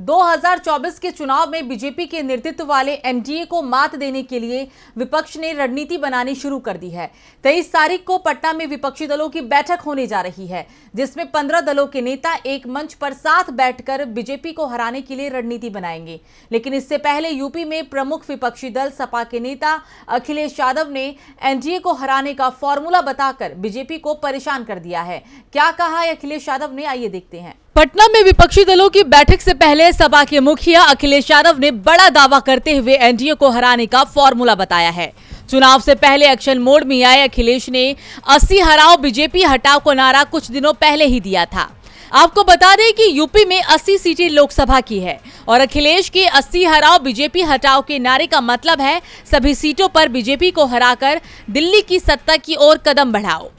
2024 के चुनाव में बीजेपी के नेतृत्व वाले एनडीए को मात देने के लिए विपक्ष ने रणनीति बनानी शुरू कर दी है तेईस तारीख को पटना में विपक्षी दलों की बैठक होने जा रही है जिसमें पंद्रह दलों के नेता एक मंच पर साथ बैठकर बीजेपी को हराने के लिए रणनीति बनाएंगे लेकिन इससे पहले यूपी में प्रमुख विपक्षी दल सपा के नेता अखिलेश यादव ने एनडीए को हराने का फॉर्मूला बताकर बीजेपी को परेशान कर दिया है क्या कहा है अखिलेश यादव ने आइए देखते हैं पटना में विपक्षी दलों की बैठक से पहले सपा के मुखिया अखिलेश यादव ने बड़ा दावा करते हुए एनडीए को हराने का फॉर्मूला बताया है चुनाव से पहले एक्शन मोड में आए अखिलेश ने अस्सी हराओ बीजेपी हटाओ को नारा कुछ दिनों पहले ही दिया था आपको बता दें कि यूपी में 80 सीटें लोकसभा की है और अखिलेश के 80 हराओ बीजेपी हटाओ के नारे का मतलब है सभी सीटों पर बीजेपी को हराकर दिल्ली की सत्ता की ओर कदम बढ़ाओ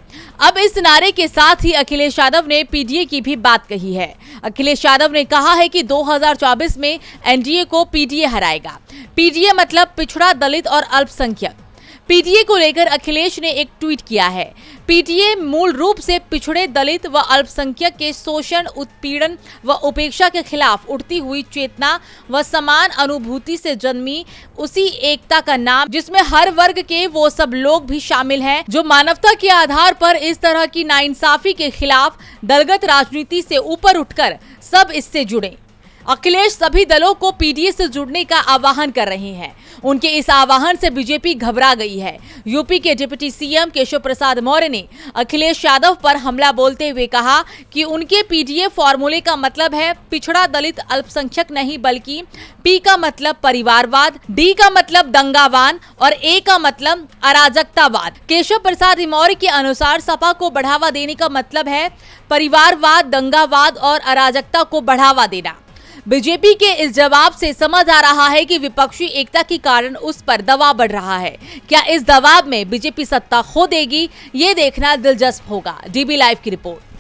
अब इस नारे के साथ ही अखिलेश यादव ने पीडीए की भी बात कही है अखिलेश यादव ने कहा है कि 2024 में एनडीए को पीडीए हराएगा पीडीए मतलब पिछड़ा दलित और अल्पसंख्यक पीटीए को लेकर अखिलेश ने एक ट्वीट किया है पीटीए मूल रूप से पिछड़े दलित व अल्पसंख्यक के शोषण उत्पीड़न व उपेक्षा के खिलाफ उठती हुई चेतना व समान अनुभूति से जन्मी उसी एकता का नाम जिसमें हर वर्ग के वो सब लोग भी शामिल हैं जो मानवता के आधार पर इस तरह की नाइंसाफी के खिलाफ दलगत राजनीति से ऊपर उठकर सब इससे जुड़े अखिलेश सभी दलों को पीडीए से जुड़ने का आह्वान कर रहे हैं उनके इस आह्वान से बीजेपी घबरा गई है यूपी के डिप्टी सीएम केशव प्रसाद मौर्य ने अखिलेश यादव पर हमला बोलते हुए कहा कि उनके पीडीए फॉर्मूले का मतलब है पिछड़ा दलित अल्पसंख्यक नहीं बल्कि पी का मतलब परिवारवाद डी का मतलब दंगावान और ए का मतलब अराजकतावाद केशव प्रसाद मौर्य के अनुसार सपा को बढ़ावा देने का मतलब है परिवारवाद दंगावाद और अराजकता को बढ़ावा देना बीजेपी के इस जवाब से समझ आ रहा है कि विपक्षी एकता के कारण उस पर दबाव बढ़ रहा है क्या इस दबाव में बीजेपी सत्ता खो देगी ये देखना दिलचस्प होगा डीबी लाइव की रिपोर्ट